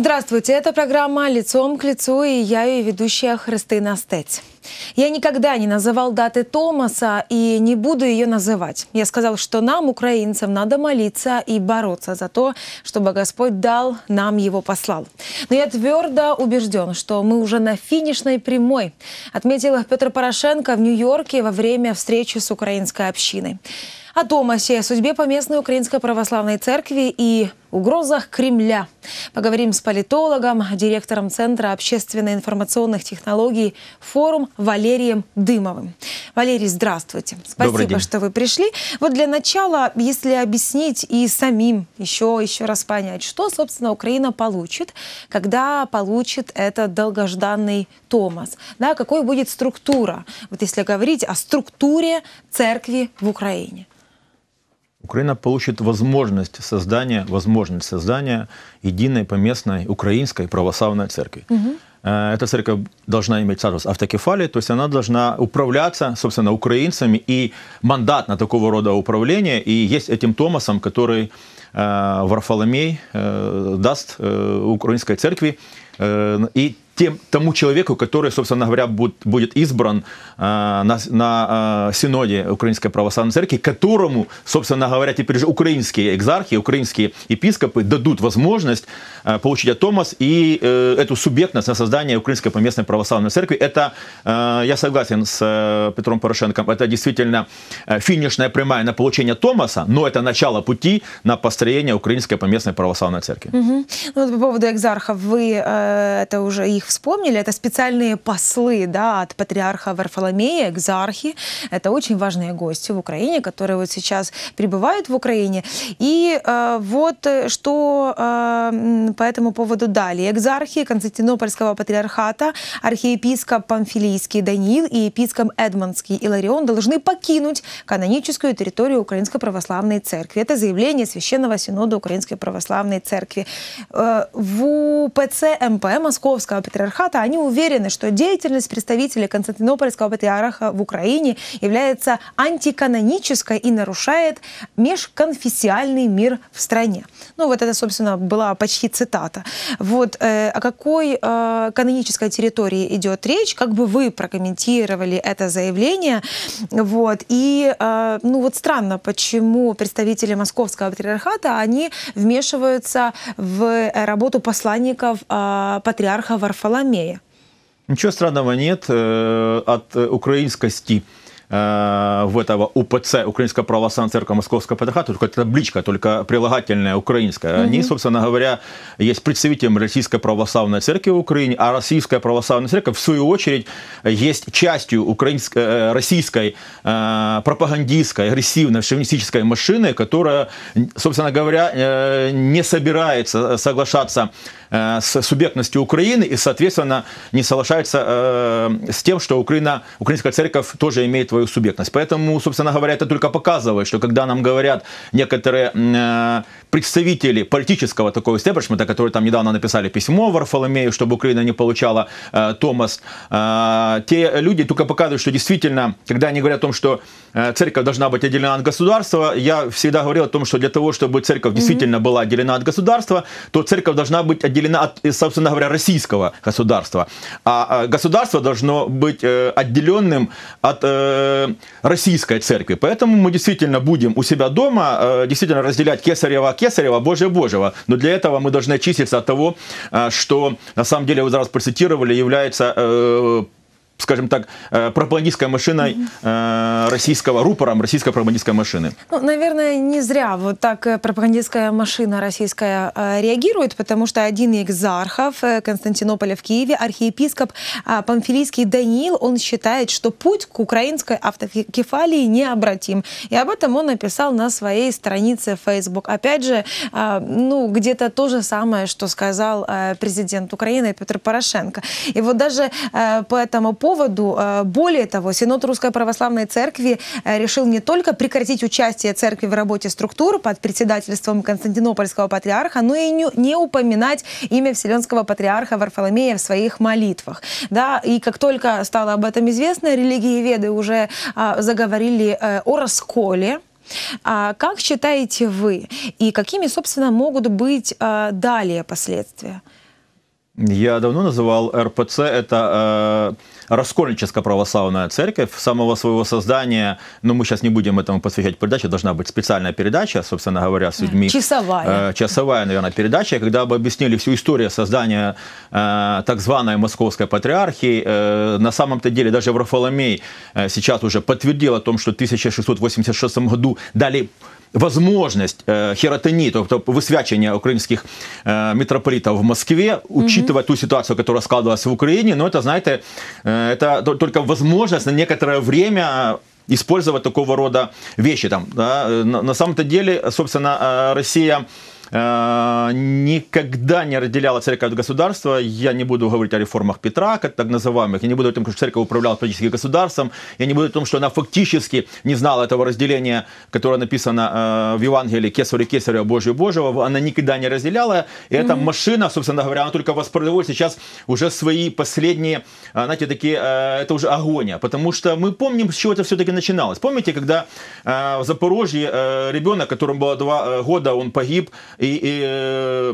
Здравствуйте, это программа «Лицом к лицу» и я ее ведущая Христина Стец. Я никогда не называл даты Томаса и не буду ее называть. Я сказал, что нам, украинцам, надо молиться и бороться за то, чтобы Господь дал нам его послал. Но я твердо убежден, что мы уже на финишной прямой, отметил Петр Порошенко в Нью-Йорке во время встречи с украинской общиной. О Томасе, о судьбе поместной Украинской Православной Церкви и угрозах Кремля. Поговорим с политологом, директором Центра общественно-информационных технологий «Форум» Валерием Дымовым. Валерий, здравствуйте. Спасибо, что вы пришли. Вот для начала, если объяснить и самим еще, еще раз понять, что, собственно, Украина получит, когда получит этот долгожданный Томас. Да, какой будет структура, вот если говорить о структуре церкви в Украине? Украина получит возможность создания, возможность создания единой поместной украинской православной церкви. Угу. Эта церковь должна иметь статус автокефалии, то есть она должна управляться, собственно, украинцами, и мандат на такого рода управление, и есть этим Томасом, который э, Варфоломей э, даст э, украинской церкви, э, и тем, тому человеку, который, собственно говоря, будет, будет избран э, на, на э, синоде Украинской Православной Церкви, которому, собственно говоря, теперь же украинские экзархи, украинские епископы дадут возможность э, получить атомос и э, эту субъектность на создание Украинской Поместной Православной Церкви. Это, э, я согласен с э, Петром Порошенком, это действительно э, финишная прямая на получение Томаса, но это начало пути на построение Украинской Поместной Православной Церкви. Угу. Ну, вот по поводу экзархов, вы э, это уже их вспомнили, это специальные послы да, от патриарха Варфоломея, экзархи. Это очень важные гости в Украине, которые вот сейчас прибывают в Украине. И э, вот э, что э, по этому поводу дали Экзархи Константинопольского патриархата, архиепископ Памфилийский Даниил и епископ Эдмонский Иларион должны покинуть каноническую территорию Украинской Православной Церкви. Это заявление Священного Синода Украинской Православной Церкви. Э, в УПЦ МП Московского патриархата патриархата, они уверены, что деятельность представителей Константинопольского патриарха в Украине является антиканонической и нарушает межконфессиальный мир в стране. Ну вот это, собственно, была почти цитата. Вот э, о какой э, канонической территории идет речь, как бы вы прокомментировали это заявление. Вот. И э, ну вот странно, почему представители Московского патриархата, они вмешиваются в работу посланников э, патриарха Варфоломея Варфоломея. Ничего странного нет э, от э, украинскости э, в этого УПЦ, Украинская православная церковь Московского патриархата только табличка, только прилагательная украинская. Угу. Они, собственно говоря, есть представителем Российской православной церкви в Украине, а Российская православная церковь, в свою очередь, есть частью украинской, э, российской пропагандистской, агрессивной, шовинистической машины, которая, собственно говоря, не собирается соглашаться э, с субъектностью Украины и, соответственно, не соглашается э, с тем, что Украина, украинская церковь тоже имеет свою субъектность. Поэтому, собственно говоря, это только показывает, что когда нам говорят некоторые э, представители политического такого истеблишмента, которые там недавно написали письмо Варфоломею, чтобы Украина не получала э, Томас, э, те люди только показывают, что действительно, когда они говорят о том, что э, церковь должна быть отделена от государства, я всегда говорил о том, что для того, чтобы церковь mm-hmm. действительно была отделена от государства, то церковь должна быть отделена отделена от, э, собственно говоря, российского государства. А, а государство должно быть э, отделенным от э, российской церкви. Поэтому мы действительно будем у себя дома действительно разделять кесарева кесарева, Божье Божьего. Но для этого мы должны очиститься от того, что на самом деле, вы зараз процитировали, является скажем так, э, пропагандистской машиной э, российского, рупором российской пропагандистской машины. Ну, наверное, не зря вот так э, пропагандистская машина российская реагирует, потому что один из экзархов Константинополя в Киеве, архиепископ а, Памфилийский Даниил, он считает, что путь к украинской автокефалии необратим. И об этом он написал на своей странице Facebook. Опять же, а, ну, где-то то же самое, что сказал президент Украины Петр Порошенко. И вот даже по этому поводу поводу. Э, более того, Синод Русской Православной Церкви э, решил не только прекратить участие церкви в работе структур под председательством Константинопольского патриарха, но и не упоминать имя Вселенского патриарха Варфоломея в своих молитвах. Да, и как только стало об этом известно, религиеведы уже а, заговорили э, о расколе а как считаете вы, и какими, собственно, могут быть а, далее последствия? Я давно называл РПЦ, это э, Раскольническая православная церковь. С самого своего создания, но ну, мы сейчас не будем этому посвящать передачу, должна быть специальная передача, собственно говоря, с людьми. Часовая. Э, часовая, наверное, передача, когда бы объяснили всю историю создания э, так званой Московской патриархии. Э, на самом-то деле даже Варфоломей э, сейчас уже подтвердил о том, что в 1686 году дали возможность е, э, хіротонії, тобто висвячення українських е, э, митрополитов в Москві, учитывая ту ситуацію, яка складалася в Україні, ну це, знаєте, е, э, це тільки можливість на некоторое время использовать такого рода вещи там. Да? На, на самом-то деле, собственно, Россия Э, никогда не разделяла церковь от государства. Я не буду говорить о реформах Петра, как так называемых. Я не буду о том, что церковь управляла политическим государством. Я не буду о том, что она фактически не знала этого разделения, которое написано э, в Евангелии «Кесарю кесарю, Божий Божьего». Она никогда не разделяла. И эта mm-hmm. машина, собственно говоря, она только воспроизводит сейчас уже свои последние, э, знаете, такие, это уже агония. Потому что мы помним, с чего это все-таки начиналось. Помните, когда в Запорожье ребенок, которому было два года, он погиб, Et, et euh,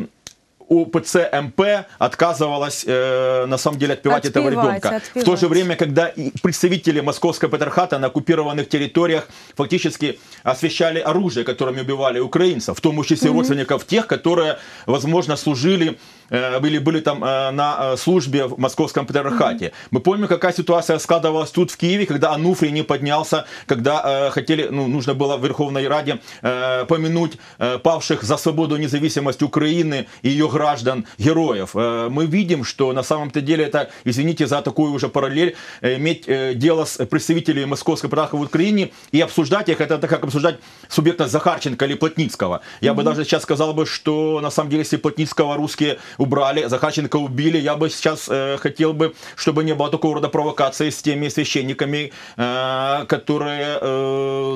У ПЦМП отказывалась, э, на самом деле, отпевать, отпевать этого ребенка. Отпевать. В то же время, когда и представители московского патриархата на оккупированных территориях фактически освещали оружие, которыми убивали украинцев, в том числе mm-hmm. родственников тех, которые, возможно, служили были, э, были там э, на э, службе в московском патриархате. Mm-hmm. Мы помним, какая ситуация складывалась тут в Киеве, когда Ануфрий не поднялся, когда э, хотели, ну, нужно было в Верховной Раде э, помянуть э, павших за свободу и независимость Украины и ее граждан героев. Э, мы видим, что на самом-то деле это, извините за такую уже параллель, э, иметь э, дело с представителями Московской Патраха в Украине и обсуждать их, это так как обсуждать субъекта Захарченко или Плотницкого. Я mm-hmm. бы даже сейчас сказал бы, что на самом деле, если Плотницкого русские убрали, Захарченко убили, я бы сейчас хотел бы, чтобы не было такого рода провокации с теми священниками, которые,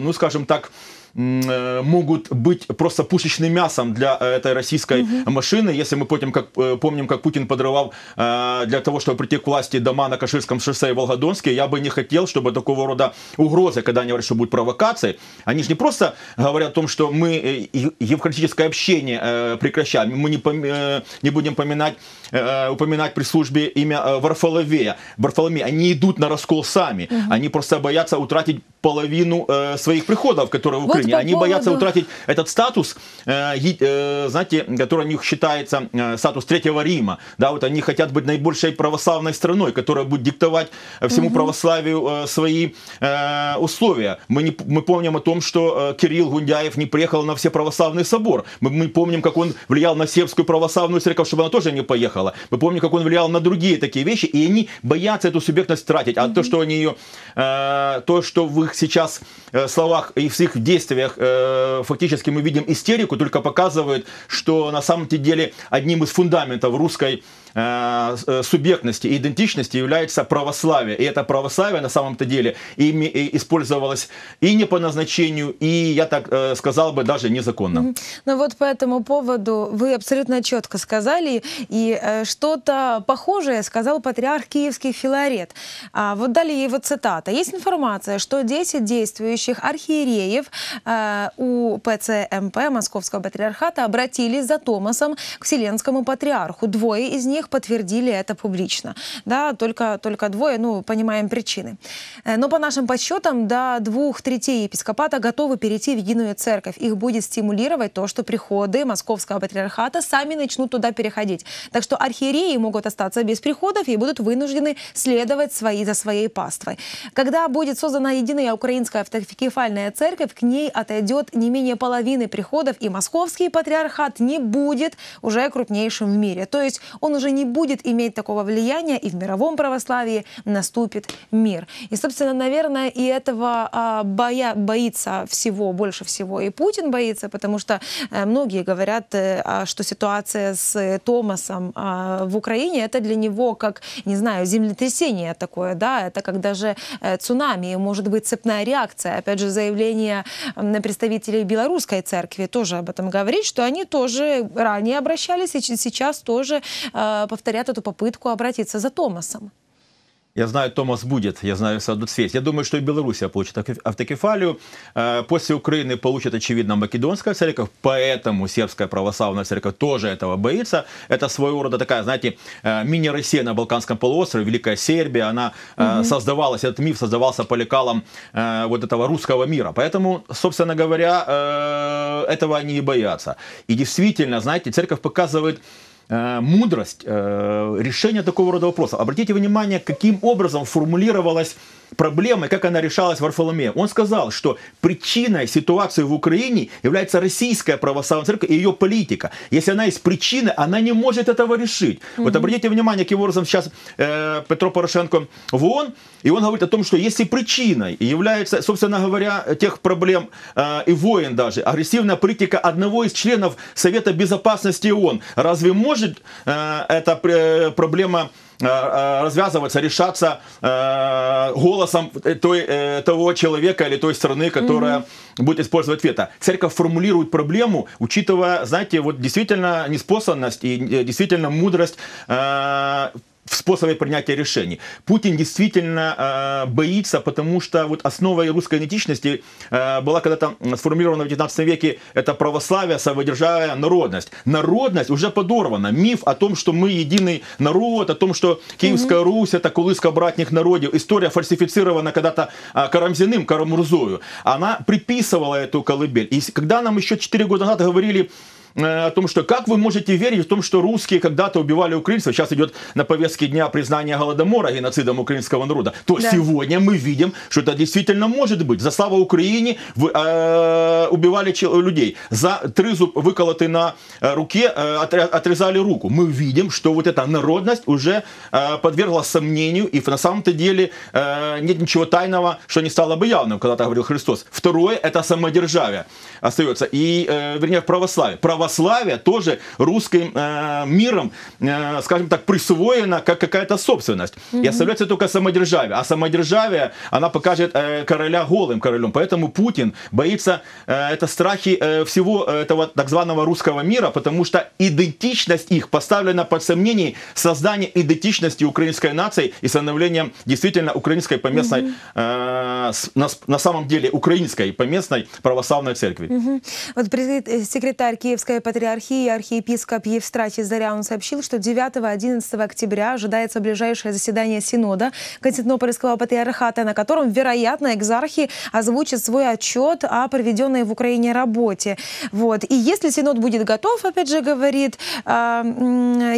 ну скажем так, Э, могут быть просто пушечным мясом для э, этой российской угу. машины. Если мы потом, как, э, помним, как Путин подрывал для того, чтобы прийти к власти дома на Каширском шоссе и Волгодонске, я бы не хотел, чтобы такого рода угрозы, когда они говорят, что будут провокации, они же не просто говорят о том, что мы евхаристическое общение прекращаем, мы не, пом... не будем поминать, упоминать при службе имя Варфоловея, Варфоломея. Они идут на раскол сами, угу. они просто боятся утратить половину своих приходов, которые в Украине они, они поводу... боятся утратить этот статус, э, э, знаете, который у них считается э, статус Третьего Рима. Да, вот они хотят быть наибольшей православной страной, которая будет диктовать всему угу. православию э, свои э, условия. Мы, не, мы помним о том, что э, Кирилл Гундяев не приехал на все православный собор. Мы, мы помним, как он влиял на севскую православную церковь, чтобы она тоже не поехала. Мы помним, как он влиял на другие такие вещи, и они боятся эту субъектность тратить. А угу. то, что они ее, э, то, что в их сейчас э, словах и в их действиях действиях э, фактически мы видим истерику, только показывает, что на самом деле одним из фундаментов русской Э, э, субъектности идентичности является православие. И это православие на самом-то деле ими э, использовалось и не по назначению, и, я так сказал бы, даже незаконно. Ну вот по этому поводу вы абсолютно четко сказали, и что-то похожее сказал патриарх Киевский Филарет. А вот далее его цитата. Есть информация, что 10 действующих архиереев у ПЦМП Московского патриархата обратились за Томасом к Вселенскому патриарху. Двое из них них подтвердили это публично. Да, только, только двое, ну, понимаем причины. Э, но по нашим подсчетам, до двух третей епископата готовы перейти в единую церковь. Их будет стимулировать то, что приходы московского патриархата сами начнут туда переходить. Так что архиереи могут остаться без приходов и будут вынуждены следовать свои, за своей паствой. Когда будет создана единая украинская автокефальная церковь, к ней отойдет не менее половины приходов, и московский патриархат не будет уже крупнейшим в мире. То есть он уже уже не будет иметь такого влияния, и в мировом православии наступит мир. И, собственно, наверное, и этого а, боя, боится всего, больше всего и Путин боится, потому что э, многие говорят, э, а, что ситуация с э, Томасом а, в Украине, это для него как, не знаю, землетрясение такое, да, это как даже цунами, может быть, цепная реакция. Опять же, заявление представителей белорусской церкви тоже об этом говорит, что они тоже ранее обращались и сейчас тоже повторят эту попытку обратиться за Томасом. Я знаю, Томас будет, я знаю, все будут свесть. Я думаю, что и Беларусь получит автокефалию. Э, после Украины получит, очевидно, македонская церковь, поэтому сербская православная церковь тоже этого боится. Это своего рода такая, знаете, э, мини-Россия на Балканском полуострове, Великая Сербия, она угу. создавалась, этот миф создавался по лекалам вот этого русского мира. Поэтому, собственно говоря, этого они и боятся. И действительно, знаете, церковь показывает Э, мудрость э, решения такого рода вопроса. Обратите внимание, каким образом формулировалась проблемой, как она решалась в Варфоломе. Он сказал, что причиной ситуации в Украине является российская православная церковь и ее политика. Если она есть причина, она не может этого решить. Угу. Вот обратите внимание, каким образом сейчас э, Петро Порошенко в ООН, и он говорит о том, что если причиной является, собственно говоря, тех проблем э, и войн даже, агрессивная политика одного из членов Совета Безопасности ООН, разве может э, эта э, проблема Э, э, развязываться, решаться э, голосом той, того человека или той страны, которая угу. будет использовать вето. Церковь формулирует проблему, учитывая, знаете, вот действительно неспособность и действительно мудрость в способе принятия решений. Путин действительно э, боится, потому что вот основой русской идентичности э, была когда-то сформулирована в 19 веке это православие, самодержавие, народность. Народность уже подорвана. Миф о том, что мы единый народ, о том, что Киевская mm-hmm. Русь это кулыска братних народов История фальсифицирована когда-то э, Карамзиным, Карамурзою. Она приписывала эту колыбель. И когда нам еще 4 года назад говорили Э, о том, что как вы можете верить в том, что русские когда-то убивали украинцев. Сейчас идет на повестке дня признание Голодомора геноцидом украинского народа. То да. сегодня мы видим, что это действительно может быть. За слава Украине вы, э, убивали людей. За трызуб выколоты на э, руке, э, отрезали руку. Мы видим, что вот эта народность уже э, подвергла сомнению. И на самом-то деле э, нет ничего тайного, что не стало бы явным, когда-то говорил Христос. Второе, это самодержавие остается. И, э, вернее, православие. Православие православие тоже русским э, миром, э, скажем так, присвоено как какая-то собственность. Mm-hmm. И оставляется только самодержавие. А самодержавие, она покажет э, короля голым королем. Поэтому Путин боится, э, это страхи э, всего этого так званого русского мира, потому что идентичность их поставлена под сомнение создание идентичности украинской нации и становлением действительно украинской поместной, mm-hmm. э, на, на самом деле украинской поместной православной церкви. Mm-hmm. Вот э, секретарь Киевской Московской патриархии архиепископ Евстратий Зарян сообщил, что 9-11 октября ожидается ближайшее заседание Синода Константинопольского патриархата, на котором, вероятно, экзархи озвучат свой отчет о проведенной в Украине работе. Вот. И если Синод будет готов, опять же, говорит э,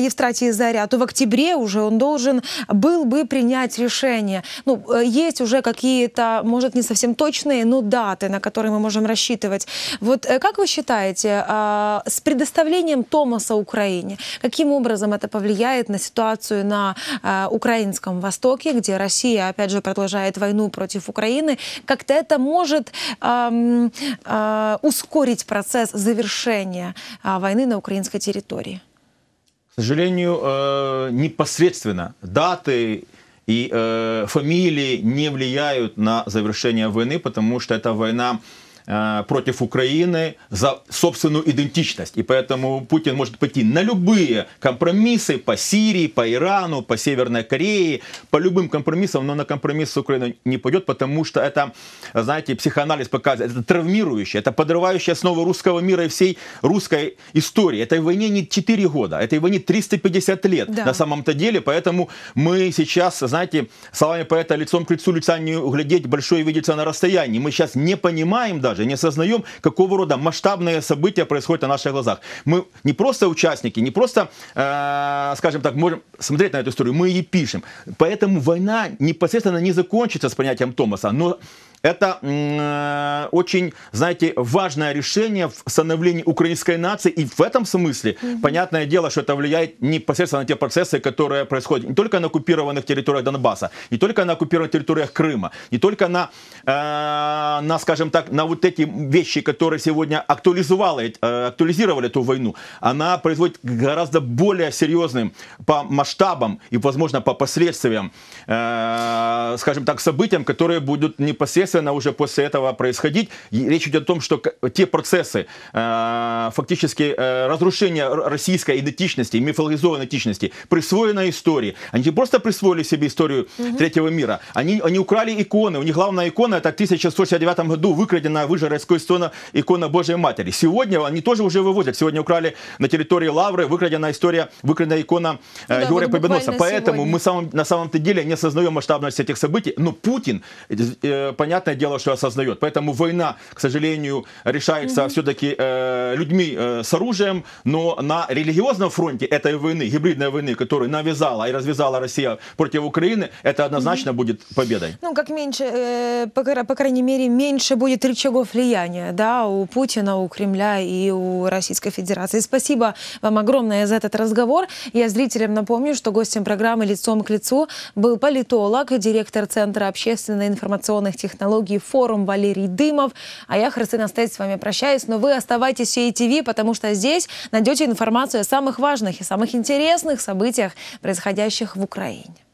Евстратий Заря, то в октябре уже он должен был бы принять решение. Ну, э, есть уже какие-то, может, не совсем точные, но даты, на которые мы можем рассчитывать. Вот э, как вы считаете, а, с предоставлением Томаса Украине, каким образом это повлияет на ситуацию на э, украинском Востоке, где Россия, опять же, продолжает войну против Украины, как-то это может эм, э, ускорить процесс завершения э, войны на украинской территории? К сожалению, э, непосредственно даты и э, фамилии не влияют на завершение войны, потому что эта война Э, против Украины за собственную идентичность. И поэтому Путин может пойти на любые компромиссы по Сирии, по Ирану, по Северной Корее, по любым компромиссам, но на компромисс с Украиной не пойдет, потому что это, знаете, психоанализ показывает, это травмирующее, это подрывающее основы русского мира и всей русской истории. Этой войне не 4 года, этой войне 350 лет да. на самом-то деле, поэтому мы сейчас, знаете, словами поэта лицом к лицу лица не углядеть, большое видится на расстоянии. Мы сейчас не понимаем даже, даже, не осознаем, какого рода масштабные события происходят на наших глазах. Мы не просто участники, не просто, э, скажем так, можем смотреть на эту историю, мы ее пишем. Поэтому война непосредственно не закончится с понятием Томаса, но это э, очень, знаете, важное решение в становлении украинской нации. И в этом смысле, Mm -hmm. понятное дело, что это влияет непосредственно на те процессы, которые происходят не только на оккупированных территориях Донбасса, не только на оккупированных территориях Крыма, не только на, э, на скажем так, на вот эти вещи, которые сегодня актуализовали, э, актуализировали эту войну. Она производит гораздо более серьезным по масштабам и, возможно, по последствиям, э, скажем так, событиям, которые будут непосредственно естественно, уже после этого происходить. И речь идет о том, что те процессы, э, фактически э, разрушение российской идентичности, мифологизованной идентичности, присвоенной истории. Они не просто присвоили себе историю угу. третьего мира, они, они украли иконы. У них главная икона, это в 1169 году выкрадена в Ижерельской икона Божьей Матери. Сегодня они тоже уже выводят Сегодня украли на территории Лавры выкрадена история, выкрадена икона э, да, Георгия вот Победоносца. Поэтому сегодня. мы сам, на самом-то деле не осознаем масштабность этих событий, но Путин, э, понятно, понятное дело, что осознает. Поэтому война, к сожалению, решается mm-hmm. все-таки э, людьми э, с оружием, но на религиозном фронте этой войны, гибридной войны, которую навязала и развязала Россия против Украины, это однозначно mm-hmm. будет победой. Ну, как меньше, э, по, по крайней мере, меньше будет рычагов влияния, да, у Путина, у Кремля и у Российской Федерации. Спасибо вам огромное за этот разговор. Я зрителям напомню, что гостем программы «Лицом к лицу» был политолог, директор Центра общественной информационных технологий технологий форум Валерий Дымов. А я, Христина Стец, с вами прощаюсь, но вы оставайтесь в ТВ, потому что здесь найдете информацию о самых важных и самых интересных событиях, происходящих в Украине.